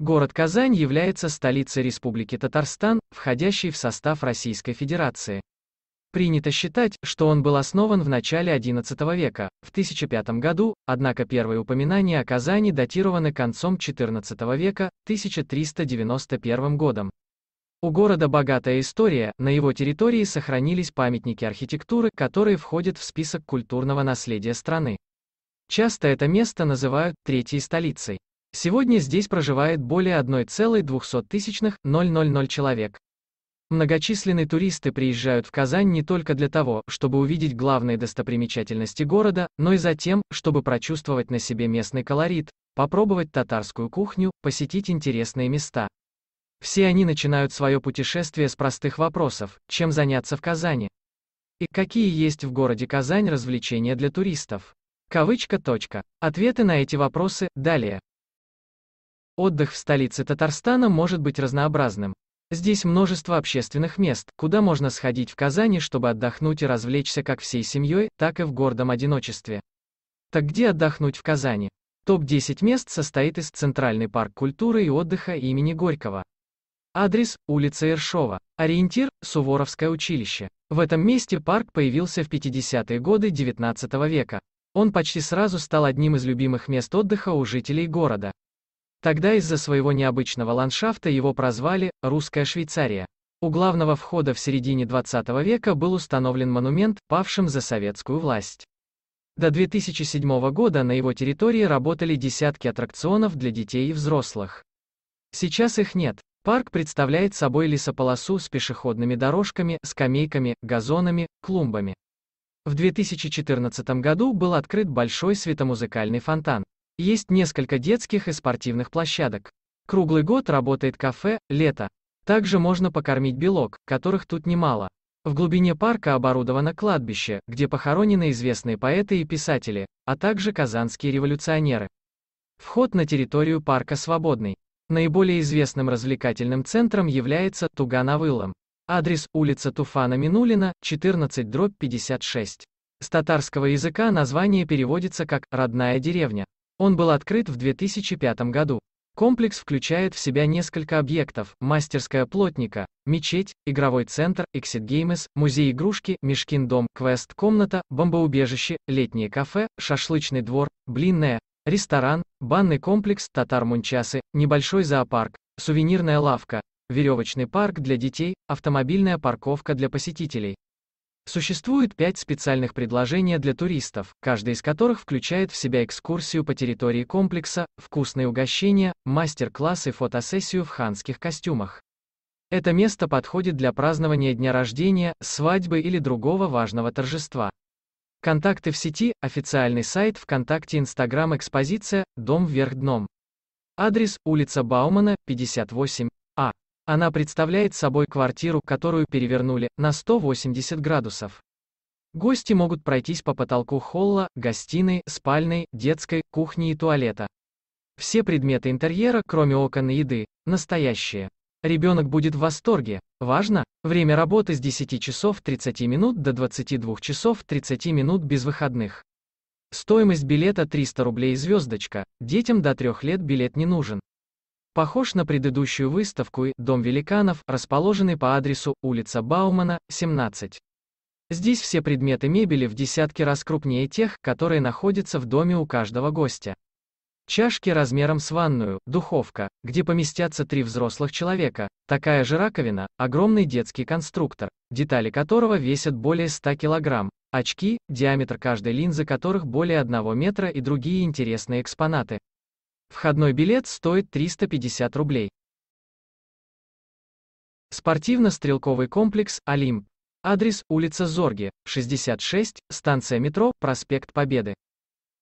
Город Казань является столицей Республики Татарстан, входящей в состав Российской Федерации. Принято считать, что он был основан в начале XI века, в 1005 году, однако первые упоминания о Казани датированы концом XIV века, 1391 годом. У города богатая история, на его территории сохранились памятники архитектуры, которые входят в список культурного наследия страны. Часто это место называют «третьей столицей». Сегодня здесь проживает более 1,2 человек. Многочисленные туристы приезжают в Казань не только для того, чтобы увидеть главные достопримечательности города, но и за тем, чтобы прочувствовать на себе местный колорит, попробовать татарскую кухню, посетить интересные места. Все они начинают свое путешествие с простых вопросов, чем заняться в Казани. И какие есть в городе Казань развлечения для туристов? Кавычка. Точка. Ответы на эти вопросы, далее. Отдых в столице Татарстана может быть разнообразным. Здесь множество общественных мест, куда можно сходить в Казани, чтобы отдохнуть и развлечься как всей семьей, так и в гордом одиночестве. Так где отдохнуть в Казани? Топ-10 мест состоит из Центральный парк культуры и отдыха имени Горького. Адрес – улица Иршова. Ориентир – Суворовское училище. В этом месте парк появился в 50-е годы 19 века. Он почти сразу стал одним из любимых мест отдыха у жителей города. Тогда из-за своего необычного ландшафта его прозвали «Русская Швейцария». У главного входа в середине 20 века был установлен монумент, павшим за советскую власть. До 2007 года на его территории работали десятки аттракционов для детей и взрослых. Сейчас их нет. Парк представляет собой лесополосу с пешеходными дорожками, скамейками, газонами, клумбами. В 2014 году был открыт большой светомузыкальный фонтан. Есть несколько детских и спортивных площадок. Круглый год работает кафе, лето. Также можно покормить белок, которых тут немало. В глубине парка оборудовано кладбище, где похоронены известные поэты и писатели, а также казанские революционеры. Вход на территорию парка свободный. Наиболее известным развлекательным центром является Туганавылом. Адрес улица Туфана Минулина, 14 дробь 56. С татарского языка название переводится как «родная деревня». Он был открыт в 2005 году. Комплекс включает в себя несколько объектов, мастерская плотника, мечеть, игровой центр, Exit Games, музей игрушки, Мешкин дом, квест-комната, бомбоубежище, летнее кафе, шашлычный двор, блинная, ресторан, банный комплекс, татар-мунчасы, небольшой зоопарк, сувенирная лавка, веревочный парк для детей, автомобильная парковка для посетителей. Существует пять специальных предложений для туристов, каждый из которых включает в себя экскурсию по территории комплекса, вкусные угощения, мастер-класс и фотосессию в ханских костюмах. Это место подходит для празднования дня рождения, свадьбы или другого важного торжества. Контакты в сети, официальный сайт ВКонтакте, Инстаграм, экспозиция, дом вверх дном. Адрес, улица Баумана, 58, она представляет собой квартиру, которую перевернули, на 180 градусов. Гости могут пройтись по потолку холла, гостиной, спальной, детской, кухни и туалета. Все предметы интерьера, кроме окон и еды, настоящие. Ребенок будет в восторге. Важно, время работы с 10 часов 30 минут до 22 часов 30 минут без выходных. Стоимость билета 300 рублей звездочка, детям до 3 лет билет не нужен похож на предыдущую выставку и «Дом великанов», расположенный по адресу улица Баумана, 17. Здесь все предметы мебели в десятки раз крупнее тех, которые находятся в доме у каждого гостя. Чашки размером с ванную, духовка, где поместятся три взрослых человека, такая же раковина, огромный детский конструктор, детали которого весят более 100 килограмм, очки, диаметр каждой линзы которых более 1 метра и другие интересные экспонаты. Входной билет стоит 350 рублей. Спортивно-стрелковый комплекс «Олимп». Адрес – улица Зорге, 66, станция метро, проспект Победы.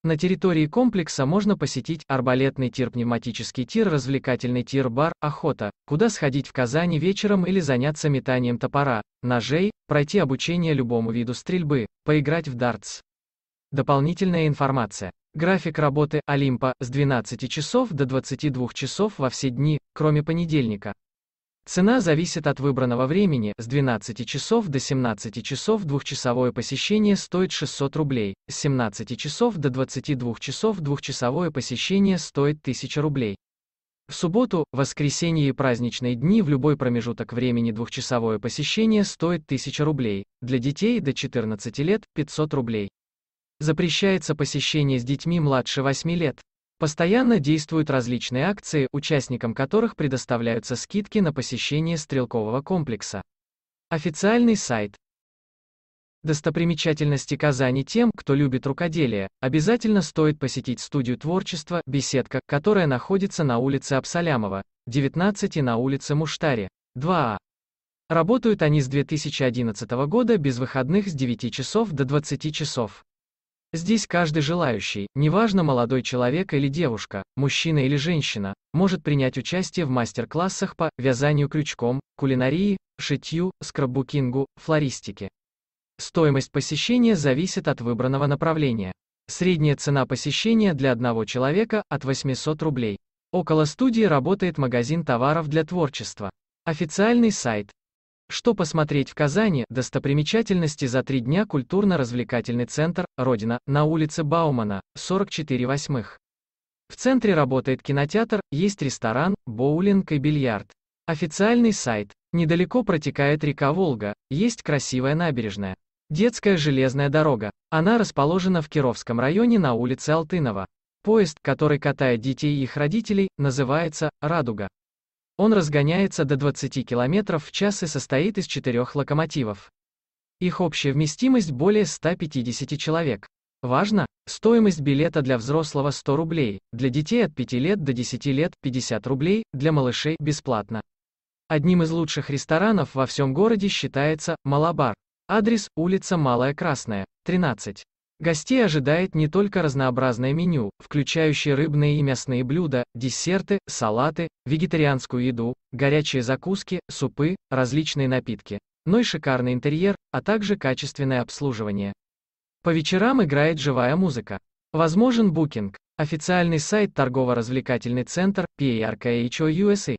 На территории комплекса можно посетить арбалетный тир, пневматический тир, развлекательный тир, бар, охота, куда сходить в Казани вечером или заняться метанием топора, ножей, пройти обучение любому виду стрельбы, поиграть в дартс. Дополнительная информация. График работы Олимпа с 12 часов до 22 часов во все дни, кроме понедельника. Цена зависит от выбранного времени, с 12 часов до 17 часов двухчасовое посещение стоит 600 рублей, с 17 часов до 22 часов двухчасовое посещение стоит 1000 рублей. В субботу, воскресенье и праздничные дни в любой промежуток времени двухчасовое посещение стоит 1000 рублей, для детей до 14 лет – 500 рублей. Запрещается посещение с детьми младше 8 лет. Постоянно действуют различные акции, участникам которых предоставляются скидки на посещение стрелкового комплекса. Официальный сайт. Достопримечательности Казани тем, кто любит рукоделие, обязательно стоит посетить студию творчества «Беседка», которая находится на улице Абсалямова, 19 и на улице Муштари, 2А. А. Работают они с 2011 года без выходных с 9 часов до 20 часов. Здесь каждый желающий, неважно молодой человек или девушка, мужчина или женщина, может принять участие в мастер-классах по вязанию крючком, кулинарии, шитью, скраббукингу, флористике. Стоимость посещения зависит от выбранного направления. Средняя цена посещения для одного человека от 800 рублей. Около студии работает магазин товаров для творчества. Официальный сайт что посмотреть в Казани? Достопримечательности за три дня культурно-развлекательный центр «Родина» на улице Баумана, 44 восьмых. В центре работает кинотеатр, есть ресторан, боулинг и бильярд. Официальный сайт. Недалеко протекает река Волга, есть красивая набережная. Детская железная дорога. Она расположена в Кировском районе на улице Алтынова. Поезд, который катает детей и их родителей, называется «Радуга». Он разгоняется до 20 км в час и состоит из четырех локомотивов. Их общая вместимость более 150 человек. Важно, стоимость билета для взрослого 100 рублей, для детей от 5 лет до 10 лет 50 рублей, для малышей бесплатно. Одним из лучших ресторанов во всем городе считается «Малабар». Адрес – улица Малая Красная, 13. Гостей ожидает не только разнообразное меню, включающее рыбные и мясные блюда, десерты, салаты, вегетарианскую еду, горячие закуски, супы, различные напитки, но и шикарный интерьер, а также качественное обслуживание. По вечерам играет живая музыка. Возможен букинг. Официальный сайт торгово-развлекательный центр PRKHO USA.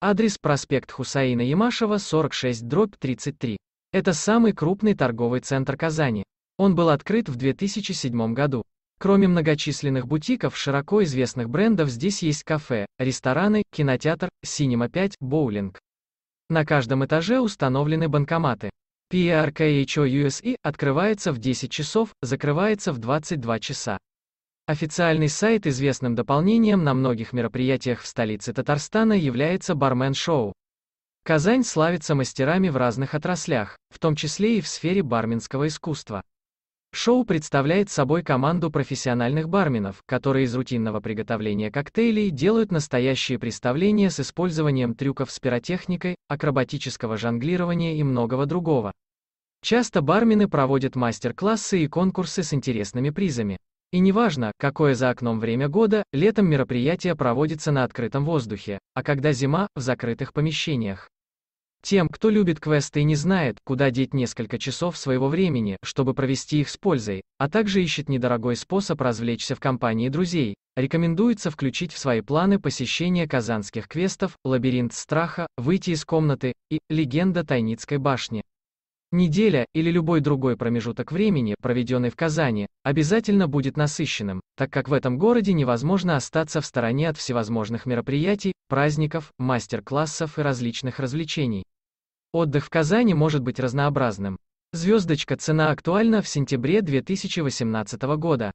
Адрес проспект Хусаина Ямашева 46 дробь 33. Это самый крупный торговый центр Казани. Он был открыт в 2007 году. Кроме многочисленных бутиков широко известных брендов здесь есть кафе, рестораны, кинотеатр, Cinema 5, боулинг. На каждом этаже установлены банкоматы. PRKHO USE открывается в 10 часов, закрывается в 22 часа. Официальный сайт известным дополнением на многих мероприятиях в столице Татарстана является Бармен Шоу. Казань славится мастерами в разных отраслях, в том числе и в сфере барменского искусства. Шоу представляет собой команду профессиональных барменов, которые из рутинного приготовления коктейлей делают настоящие представления с использованием трюков с пиротехникой, акробатического жонглирования и многого другого. Часто бармены проводят мастер-классы и конкурсы с интересными призами. И неважно, какое за окном время года, летом мероприятие проводится на открытом воздухе, а когда зима, в закрытых помещениях. Тем, кто любит квесты и не знает, куда деть несколько часов своего времени, чтобы провести их с пользой, а также ищет недорогой способ развлечься в компании друзей, рекомендуется включить в свои планы посещение казанских квестов, лабиринт страха, выйти из комнаты и легенда Тайницкой башни. Неделя или любой другой промежуток времени, проведенный в Казани, обязательно будет насыщенным, так как в этом городе невозможно остаться в стороне от всевозможных мероприятий, праздников, мастер-классов и различных развлечений. Отдых в Казани может быть разнообразным. Звездочка цена актуальна в сентябре 2018 года.